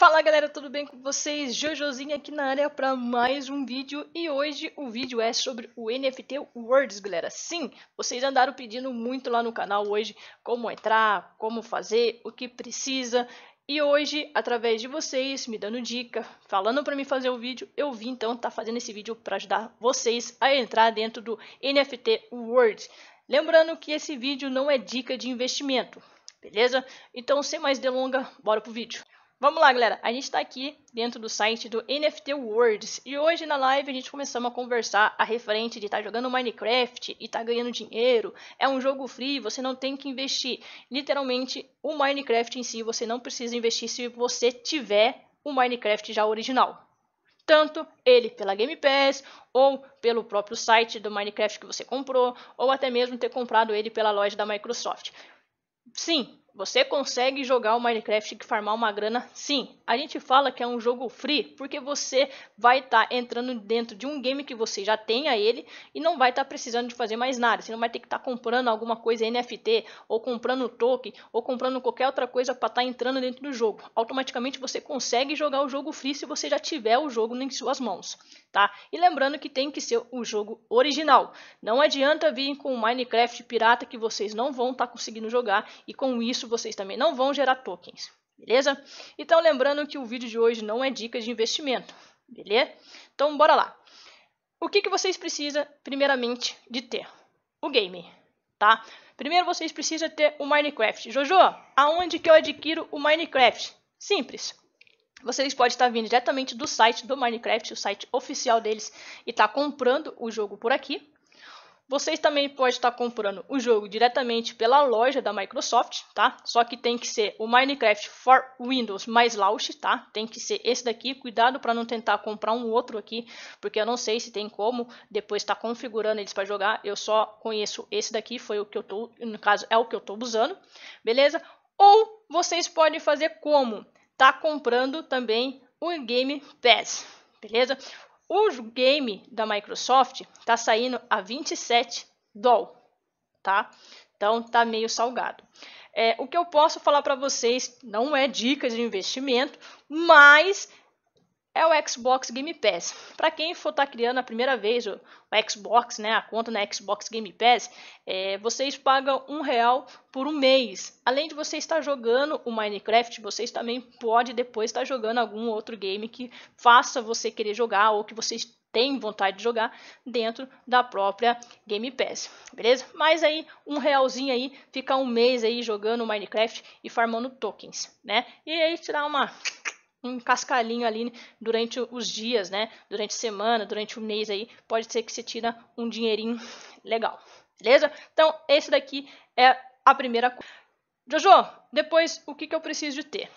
Fala galera, tudo bem com vocês? Jojozinho aqui na área para mais um vídeo e hoje o vídeo é sobre o NFT Words, galera. Sim, vocês andaram pedindo muito lá no canal hoje como entrar, como fazer, o que precisa. E hoje, através de vocês, me dando dica, falando para mim fazer o vídeo, eu vim então tá fazendo esse vídeo para ajudar vocês a entrar dentro do NFT Words. Lembrando que esse vídeo não é dica de investimento, beleza? Então, sem mais delonga, bora pro vídeo. Vamos lá, galera. A gente está aqui dentro do site do NFT Worlds e hoje na live a gente começamos a conversar a referente de estar tá jogando Minecraft e estar tá ganhando dinheiro. É um jogo free, você não tem que investir. Literalmente, o Minecraft em si você não precisa investir se você tiver o Minecraft já original. Tanto ele pela Game Pass, ou pelo próprio site do Minecraft que você comprou, ou até mesmo ter comprado ele pela loja da Microsoft. Sim, você consegue jogar o Minecraft e farmar uma grana? Sim. A gente fala que é um jogo free porque você vai estar tá entrando dentro de um game que você já tenha ele e não vai estar tá precisando de fazer mais nada. Você não vai ter que estar tá comprando alguma coisa NFT ou comprando token ou comprando qualquer outra coisa para estar tá entrando dentro do jogo. Automaticamente você consegue jogar o jogo free se você já tiver o jogo em suas mãos, tá? E lembrando que tem que ser o jogo original. Não adianta vir com o Minecraft pirata que vocês não vão estar tá conseguindo jogar e com isso vocês também não vão gerar tokens, beleza? Então, lembrando que o vídeo de hoje não é dica de investimento, beleza? Então, bora lá. O que, que vocês precisam, primeiramente, de ter? O game, tá? Primeiro, vocês precisam ter o Minecraft. Jojo, aonde que eu adquiro o Minecraft? Simples. Vocês podem estar vindo diretamente do site do Minecraft, o site oficial deles, e estar tá comprando o jogo por aqui, vocês também podem estar comprando o jogo diretamente pela loja da Microsoft, tá? Só que tem que ser o Minecraft for Windows mais Launch, tá? Tem que ser esse daqui. Cuidado para não tentar comprar um outro aqui, porque eu não sei se tem como depois estar tá configurando eles para jogar. Eu só conheço esse daqui, foi o que eu tô, no caso é o que eu tô usando, beleza? Ou vocês podem fazer como tá comprando também o Game Pass, beleza? O game da Microsoft tá saindo a 27 doll, tá? Então tá meio salgado. É, o que eu posso falar para vocês não é dicas de investimento, mas é o Xbox Game Pass. Para quem for estar tá criando a primeira vez o, o, Xbox, né, a conta na Xbox Game Pass, é, vocês pagam um real por um mês. Além de você estar jogando o Minecraft, vocês também pode depois estar jogando algum outro game que faça você querer jogar ou que vocês tem vontade de jogar dentro da própria Game Pass, beleza? Mas aí um realzinho aí fica um mês aí jogando Minecraft e farmando tokens, né? E aí tirar uma um cascalhinho ali durante os dias, né? Durante a semana, durante o mês aí, pode ser que você tira um dinheirinho legal. Beleza? Então, esse daqui é a primeira coisa. Jojo, depois o que, que eu preciso de ter?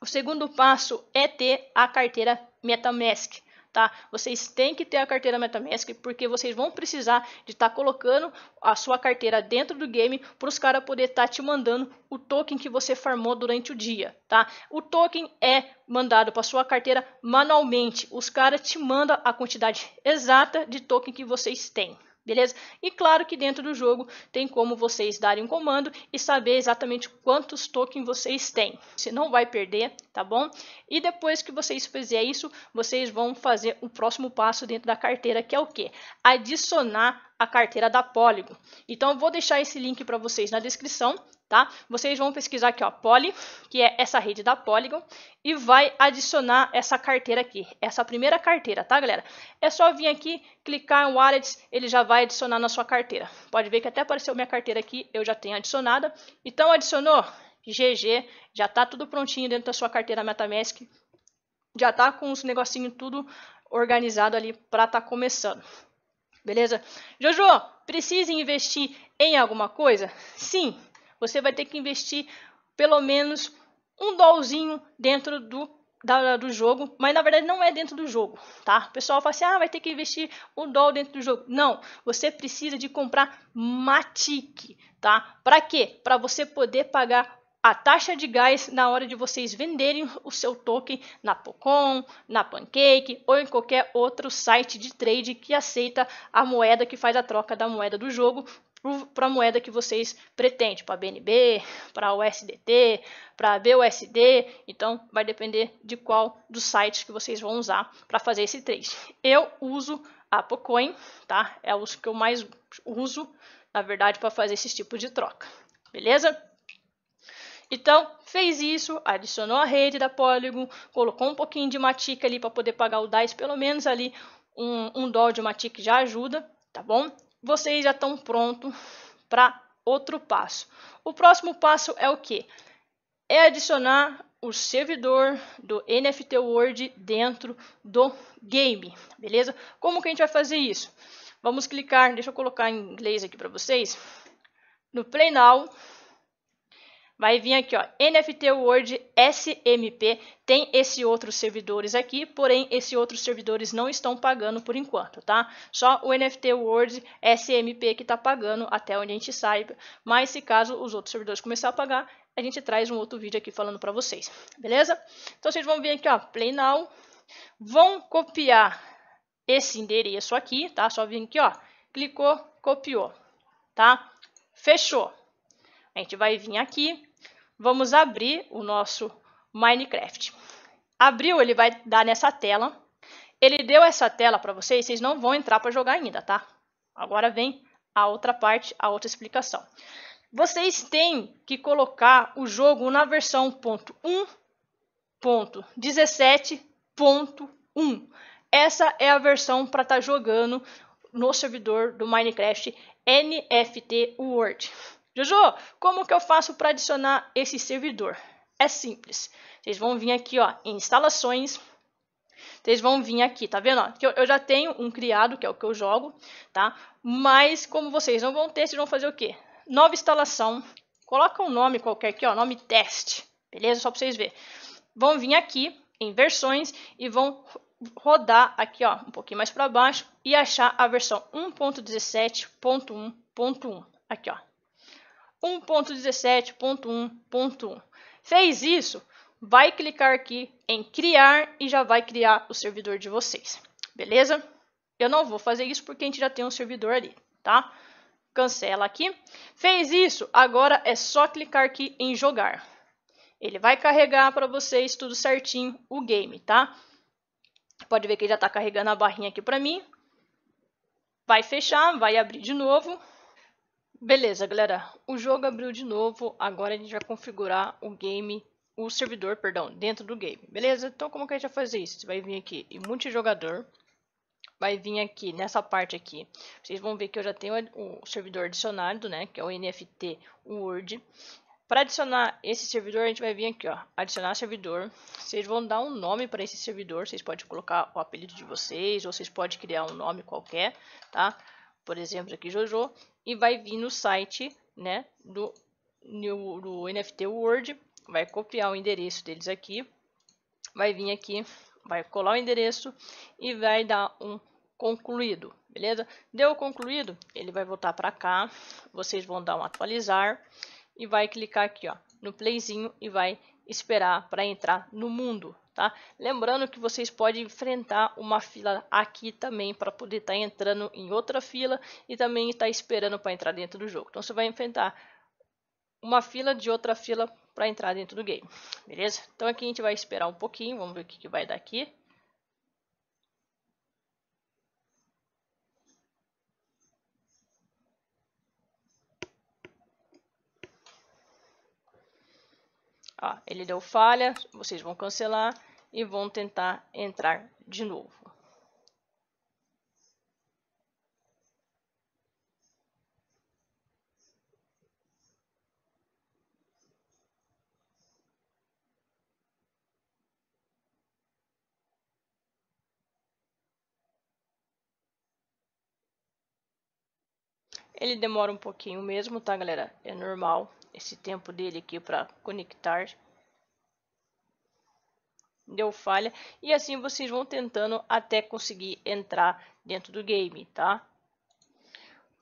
O segundo passo é ter a carteira MetaMask tá? Vocês têm que ter a carteira MetaMask porque vocês vão precisar de estar tá colocando a sua carteira dentro do game para os caras poder estar tá te mandando o token que você farmou durante o dia, tá? O token é mandado para sua carteira manualmente. Os caras te mandam a quantidade exata de token que vocês têm. Beleza? E claro que dentro do jogo tem como vocês darem um comando e saber exatamente quantos tokens vocês têm. Você não vai perder, tá bom? E depois que vocês fizerem isso, vocês vão fazer o próximo passo dentro da carteira, que é o que? Adicionar a carteira da Polygon. Então, eu vou deixar esse link para vocês na descrição, tá? Vocês vão pesquisar aqui, ó, Poly, que é essa rede da Polygon, e vai adicionar essa carteira aqui, essa primeira carteira, tá, galera? É só vir aqui, clicar em Wallets, ele já vai adicionar na sua carteira. Pode ver que até apareceu minha carteira aqui, eu já tenho adicionada. Então, adicionou, GG, já tá tudo prontinho dentro da sua carteira MetaMask, já tá com os negocinhos tudo organizado ali para tá começando. Beleza? Jojo, precisa investir em alguma coisa? Sim, você vai ter que investir pelo menos um dollzinho dentro do da, do jogo, mas na verdade não é dentro do jogo, tá? O pessoal fala assim, ah, vai ter que investir um dólar dentro do jogo. Não, você precisa de comprar Matic, tá? Para quê? Para você poder pagar a taxa de gás na hora de vocês venderem o seu token na Pocom, na Pancake ou em qualquer outro site de trade que aceita a moeda que faz a troca da moeda do jogo para a moeda que vocês pretendem, para BNB, para USDT, para BUSD, então vai depender de qual dos sites que vocês vão usar para fazer esse trade. Eu uso a Pocoin, tá? É o que eu mais uso, na verdade, para fazer esses tipos de troca. Beleza? Então, fez isso, adicionou a rede da Polygon, colocou um pouquinho de Matic ali para poder pagar o DAIS, pelo menos ali um, um dólar de Matic já ajuda, tá bom? vocês já estão prontos para outro passo. O próximo passo é o que? É adicionar o servidor do NFT Word dentro do game, beleza? Como que a gente vai fazer isso? Vamos clicar, deixa eu colocar em inglês aqui para vocês, no Play Now, vai vir aqui, ó, NFT Word SMP, tem esse outros servidores aqui, porém esses outros servidores não estão pagando por enquanto, tá? Só o NFT Word SMP que está pagando até onde a gente saiba, mas se caso os outros servidores começar a pagar, a gente traz um outro vídeo aqui falando para vocês, beleza? Então vocês vão vir aqui, ó, Play Now, vão copiar esse endereço aqui, tá? Só vir aqui, ó, clicou, copiou, tá? Fechou. A gente vai vir aqui, vamos abrir o nosso Minecraft. Abriu, ele vai dar nessa tela. Ele deu essa tela para vocês, vocês não vão entrar para jogar ainda, tá? Agora vem a outra parte, a outra explicação. Vocês têm que colocar o jogo na versão .1.17.1. Essa é a versão para estar tá jogando no servidor do Minecraft NFT World. Jojo, como que eu faço para adicionar esse servidor? É simples. Vocês vão vir aqui ó, em instalações. Vocês vão vir aqui, tá vendo? Ó, que eu, eu já tenho um criado, que é o que eu jogo, tá? Mas como vocês não vão ter, vocês vão fazer o quê? Nova instalação. Coloca um nome qualquer aqui, ó, nome teste. Beleza? Só para vocês verem. Vão vir aqui em versões e vão rodar aqui, ó, um pouquinho mais para baixo e achar a versão 1.17.1.1. Aqui, ó, 1.17.1.1. Fez isso, vai clicar aqui em criar e já vai criar o servidor de vocês, beleza? Eu não vou fazer isso porque a gente já tem um servidor ali, tá? Cancela aqui. Fez isso, agora é só clicar aqui em jogar. Ele vai carregar para vocês tudo certinho o game, tá? Pode ver que ele já está carregando a barrinha aqui para mim. Vai fechar, vai abrir de novo. Beleza, galera. O jogo abriu de novo. Agora a gente vai configurar o game, o servidor, perdão, dentro do game. Beleza? Então como que a gente vai fazer isso? Você vai vir aqui em multijogador. Vai vir aqui nessa parte aqui. Vocês vão ver que eu já tenho o servidor adicionado, né? Que é o NFT Word. Para adicionar esse servidor, a gente vai vir aqui, ó, adicionar servidor. Vocês vão dar um nome para esse servidor, vocês podem colocar o apelido de vocês, ou vocês podem criar um nome qualquer, tá? Por exemplo, aqui Jojo e vai vir no site né, do, do, NFT World, vai copiar o endereço deles aqui, vai vir aqui, vai colar o endereço e vai dar um concluído, beleza? Deu concluído, ele vai voltar para cá, vocês vão dar um atualizar e vai clicar aqui ó, no playzinho e vai esperar para entrar no mundo, tá? Lembrando que vocês podem enfrentar uma fila aqui também para poder estar tá entrando em outra fila e também estar tá esperando para entrar dentro do jogo. Então você vai enfrentar uma fila de outra fila para entrar dentro do game, beleza? Então aqui a gente vai esperar um pouquinho, vamos ver o que, que vai dar aqui. Ah, ele deu falha, vocês vão cancelar e vão tentar entrar de novo. Ele demora um pouquinho mesmo, tá, galera? É normal esse tempo dele aqui para conectar deu falha e assim vocês vão tentando até conseguir entrar dentro do game, tá?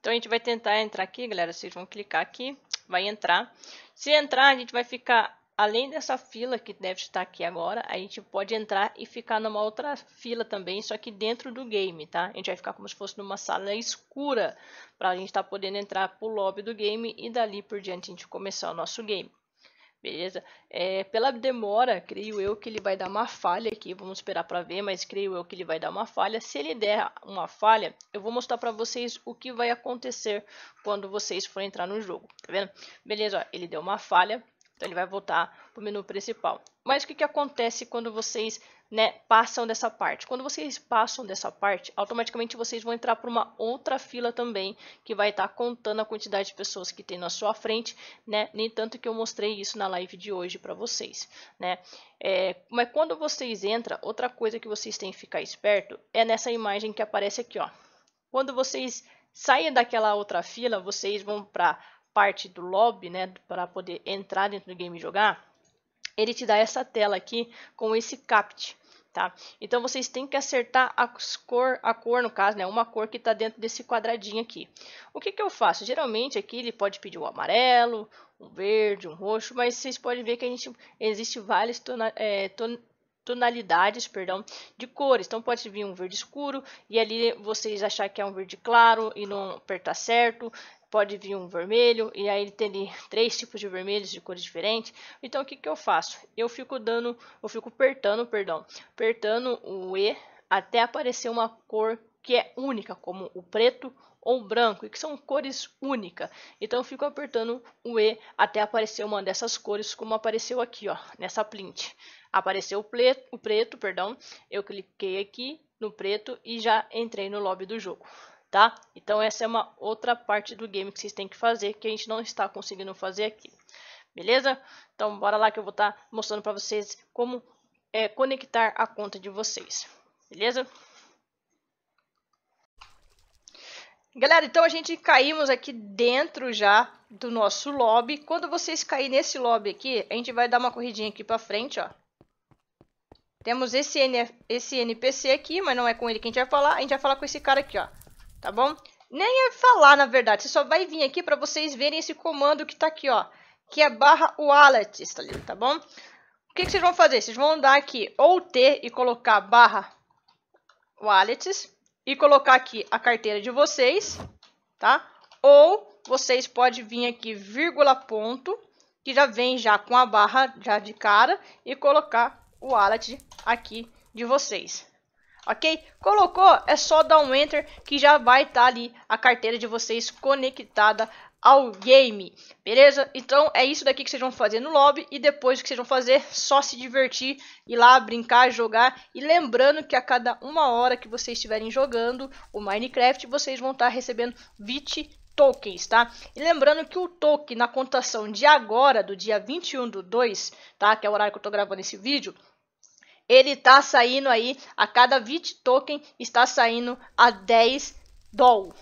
Então a gente vai tentar entrar aqui, galera, vocês vão clicar aqui, vai entrar. Se entrar, a gente vai ficar além dessa fila que deve estar aqui agora, a gente pode entrar e ficar numa outra fila também, só que dentro do game, tá? A gente vai ficar como se fosse numa sala escura, para a gente estar tá podendo entrar pro lobby do game e dali por diante a gente começar o nosso game. Beleza? É, pela demora, creio eu que ele vai dar uma falha aqui. Vamos esperar para ver, mas creio eu que ele vai dar uma falha. Se ele der uma falha, eu vou mostrar para vocês o que vai acontecer quando vocês forem entrar no jogo. Tá vendo? Beleza, ó, ele deu uma falha. Então ele vai voltar para o menu principal. Mas o que, que acontece quando vocês né, passam dessa parte? Quando vocês passam dessa parte, automaticamente vocês vão entrar para uma outra fila também, que vai estar tá contando a quantidade de pessoas que tem na sua frente, né? Nem tanto que eu mostrei isso na live de hoje para vocês, né? É, mas quando vocês entram, outra coisa que vocês têm que ficar esperto é nessa imagem que aparece aqui, ó. Quando vocês saem daquela outra fila, vocês vão para parte do lobby, né, para poder entrar dentro do game e jogar, ele te dá essa tela aqui com esse capt, tá? Então vocês têm que acertar a cor, a cor no caso, né, uma cor que está dentro desse quadradinho aqui. O que, que eu faço? Geralmente aqui ele pode pedir um amarelo, um verde, um roxo, mas vocês podem ver que a gente existe várias tona, é, ton, tonalidades, perdão, de cores. Então pode vir um verde escuro e ali vocês achar que é um verde claro e não apertar certo. Pode vir um vermelho e aí ele tem ali três tipos de vermelhos de cores diferentes. Então o que, que eu faço? Eu fico dando, eu fico apertando, perdão, apertando o E até aparecer uma cor que é única, como o preto ou branco, e que são cores únicas. Então, eu fico apertando o E até aparecer uma dessas cores, como apareceu aqui, ó, nessa plint. Apareceu o preto, o preto, perdão. Eu cliquei aqui no preto e já entrei no lobby do jogo, tá? Então essa é uma outra parte do game que vocês têm que fazer que a gente não está conseguindo fazer aqui. Beleza? Então bora lá que eu vou estar tá mostrando para vocês como é, conectar a conta de vocês. Beleza? Galera, então a gente caímos aqui dentro já do nosso lobby. Quando vocês caírem nesse lobby aqui, a gente vai dar uma corridinha aqui para frente, ó. Temos esse, NF, esse NPC aqui, mas não é com ele que a gente vai falar. A gente vai falar com esse cara aqui, ó. Tá bom? Nem é falar, na verdade. Você só vai vir aqui para vocês verem esse comando que tá aqui, ó. Que é barra wallet, tá, tá bom? O que, que vocês vão fazer? Vocês vão dar aqui ou T e colocar barra wallets e colocar aqui a carteira de vocês, tá? Ou vocês podem vir aqui vírgula ponto, que já vem já com a barra já de cara e colocar o wallet aqui de vocês. Ok? Colocou, é só dar um enter que já vai estar tá ali a carteira de vocês conectada ao game. Beleza? Então é isso daqui que vocês vão fazer no lobby e depois que vocês vão fazer só se divertir, ir lá brincar, jogar e lembrando que a cada uma hora que vocês estiverem jogando o Minecraft vocês vão estar tá recebendo 20 tokens, tá? E lembrando que o token na contação de agora, do dia 21 do 2, tá? Que é o horário que eu tô gravando esse vídeo, ele tá saindo aí, a cada 20 token está saindo a 10 doll.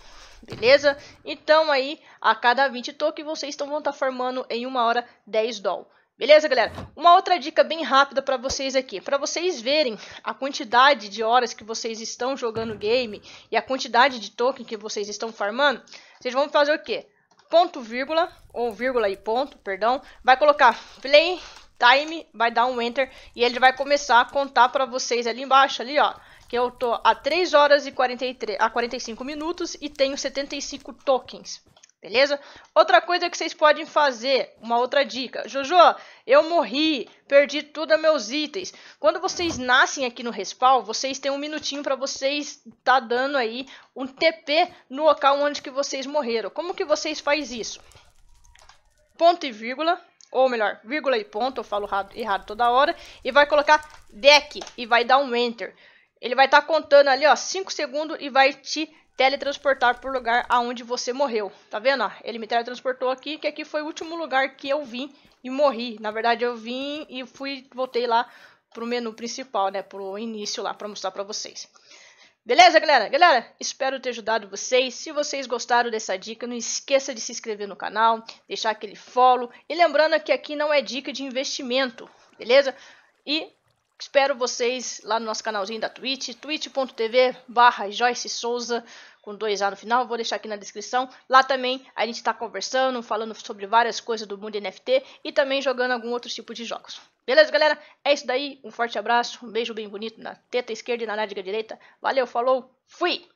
Beleza? Então aí, a cada 20 token vocês vão estar tá formando em uma hora 10 doll. Beleza, galera? Uma outra dica bem rápida para vocês aqui, para vocês verem a quantidade de horas que vocês estão jogando o game e a quantidade de token que vocês estão farmando, vocês vão fazer o quê? Ponto vírgula ou vírgula e ponto, perdão, vai colocar play time, vai dar um enter e ele vai começar a contar para vocês ali embaixo ali, ó, que eu tô a 3 horas e 43 a 45 minutos e tenho 75 tokens. Beleza? Outra coisa que vocês podem fazer, uma outra dica. Jojo, eu morri, perdi tudo meus itens. Quando vocês nascem aqui no respawn, vocês têm um minutinho para vocês tá dando aí um TP no local onde que vocês morreram. Como que vocês faz isso? Ponto e vírgula, ou melhor, vírgula e ponto, eu falo errado, errado toda hora, e vai colocar deck e vai dar um enter. Ele vai estar tá contando ali, ó, 5 segundos e vai te teletransportar para o lugar aonde você morreu. Tá vendo? Ó? Ele me teletransportou aqui, que aqui foi o último lugar que eu vim e morri. Na verdade, eu vim e fui, voltei lá para o menu principal, né? Para o início lá, para mostrar para vocês. Beleza, galera? Galera, espero ter ajudado vocês. Se vocês gostaram dessa dica, não esqueça de se inscrever no canal, deixar aquele follow. E lembrando que aqui não é dica de investimento, beleza? E Espero vocês lá no nosso canalzinho da Twitch, twitch.tv barra Joyce Souza, com dois A no final, vou deixar aqui na descrição. Lá também a gente está conversando, falando sobre várias coisas do mundo NFT e também jogando algum outro tipo de jogos. Beleza, galera? É isso daí, um forte abraço, um beijo bem bonito na teta esquerda e na nádega direita. Valeu, falou, fui!